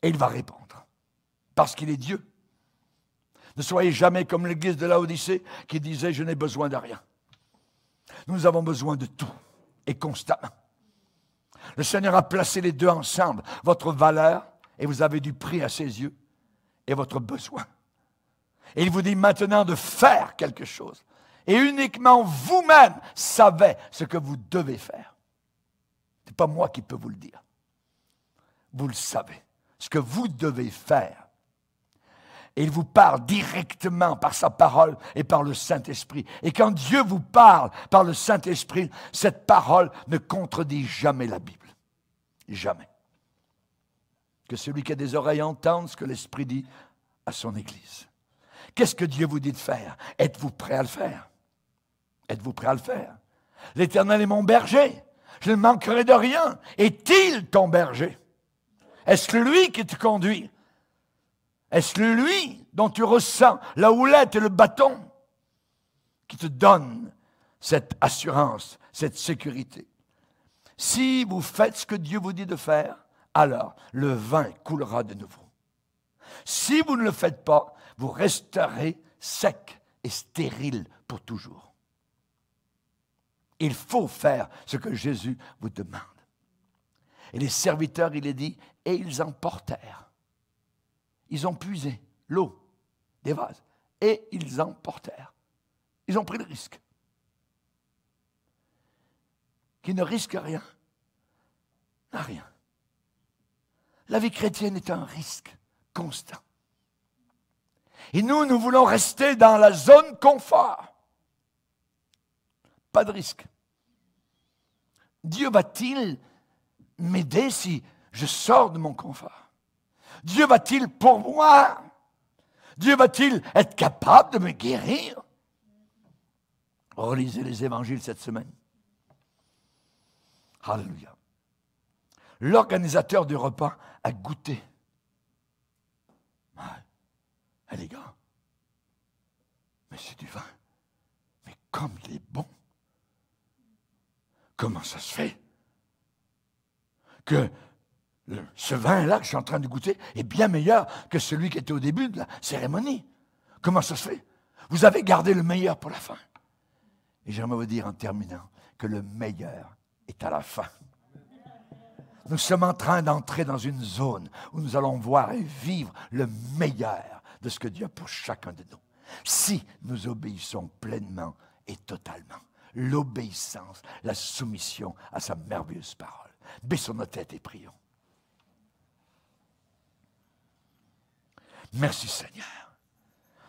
[SPEAKER 1] Et il va répondre. Parce qu'il est Dieu. Ne soyez jamais comme l'église de l'Odyssée qui disait Je n'ai besoin de rien. Nous avons besoin de tout et constamment. Le Seigneur a placé les deux ensemble, votre valeur et vous avez du prix à ses yeux et votre besoin. Et il vous dit maintenant de faire quelque chose. Et uniquement vous-même savez ce que vous devez faire. Ce n'est pas moi qui peux vous le dire. Vous le savez. Ce que vous devez faire et il vous parle directement par sa parole et par le Saint-Esprit. Et quand Dieu vous parle par le Saint-Esprit, cette parole ne contredit jamais la Bible. Jamais. Que celui qui a des oreilles entende ce que l'Esprit dit à son Église. Qu'est-ce que Dieu vous dit de faire Êtes-vous prêt à le faire Êtes-vous prêt à le faire L'Éternel est mon berger. Je ne manquerai de rien. Est-il ton berger Est-ce que lui qui te conduit est-ce lui dont tu ressens la houlette et le bâton qui te donne cette assurance, cette sécurité Si vous faites ce que Dieu vous dit de faire, alors le vin coulera de nouveau. Si vous ne le faites pas, vous resterez sec et stérile pour toujours. Il faut faire ce que Jésus vous demande. Et les serviteurs, il est dit, et ils emportèrent ils ont puisé l'eau des vases et ils en portèrent. Ils ont pris le risque. Qui ne risque rien n'a rien. La vie chrétienne est un risque constant. Et nous, nous voulons rester dans la zone confort. Pas de risque. Dieu va-t-il m'aider si je sors de mon confort Dieu va-t-il pour moi Dieu va-t-il être capable de me guérir Relisez les évangiles cette semaine. Alléluia. L'organisateur du repas a goûté. elle hein, les gars, mais c'est du vin. Mais comme il est bon. Comment ça se fait que ce vin-là que je suis en train de goûter est bien meilleur que celui qui était au début de la cérémonie. Comment ça se fait Vous avez gardé le meilleur pour la fin. Et j'aimerais vous dire en terminant que le meilleur est à la fin. Nous sommes en train d'entrer dans une zone où nous allons voir et vivre le meilleur de ce que Dieu a pour chacun de nous. Si nous obéissons pleinement et totalement, l'obéissance, la soumission à sa merveilleuse parole. Baissons nos têtes et prions. Merci Seigneur.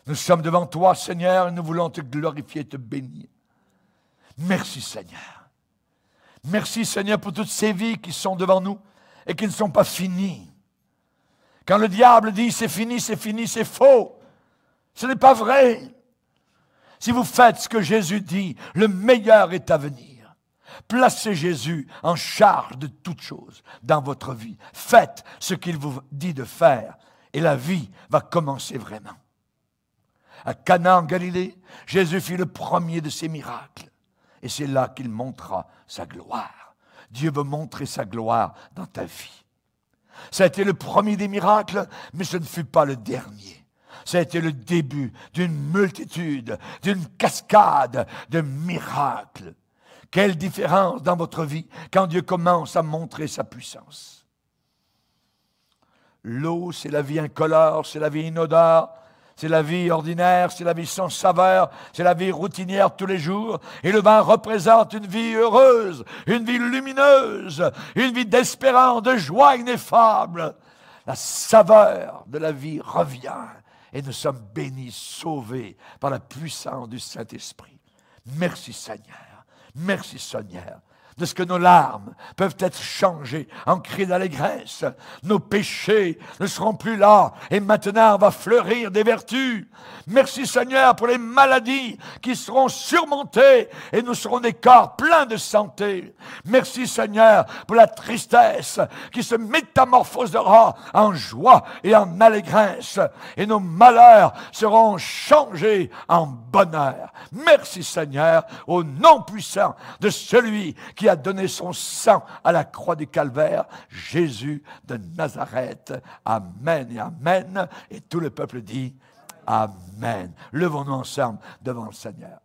[SPEAKER 1] Nous sommes devant toi, Seigneur, et nous voulons te glorifier, et te bénir. Merci Seigneur. Merci Seigneur pour toutes ces vies qui sont devant nous et qui ne sont pas finies. Quand le diable dit c'est fini, c'est fini, c'est faux. Ce n'est pas vrai. Si vous faites ce que Jésus dit, le meilleur est à venir. Placez Jésus en charge de toutes choses dans votre vie. Faites ce qu'il vous dit de faire et la vie va commencer vraiment. À Cana en Galilée, Jésus fit le premier de ses miracles. Et c'est là qu'il montra sa gloire. Dieu veut montrer sa gloire dans ta vie. Ça a été le premier des miracles, mais ce ne fut pas le dernier. Ça a été le début d'une multitude, d'une cascade de miracles. Quelle différence dans votre vie quand Dieu commence à montrer sa puissance. L'eau, c'est la vie incolore, c'est la vie inodore, c'est la vie ordinaire, c'est la vie sans saveur, c'est la vie routinière tous les jours. Et le vin représente une vie heureuse, une vie lumineuse, une vie d'espérance, de joie ineffable. La saveur de la vie revient et nous sommes bénis, sauvés par la puissance du Saint-Esprit. Merci Seigneur. Merci Seigneur de ce que nos larmes peuvent être changées en cris d'allégresse. Nos péchés ne seront plus là et maintenant va fleurir des vertus. Merci Seigneur pour les maladies qui seront surmontées et nous serons des corps pleins de santé. Merci Seigneur pour la tristesse qui se métamorphosera en joie et en allégresse et nos malheurs seront changés en bonheur. Merci Seigneur au non puissant de celui qui a donné son sang à la croix du Calvaire, Jésus de Nazareth. Amen et Amen. Et tout le peuple dit Amen. Levons-nous ensemble devant le Seigneur.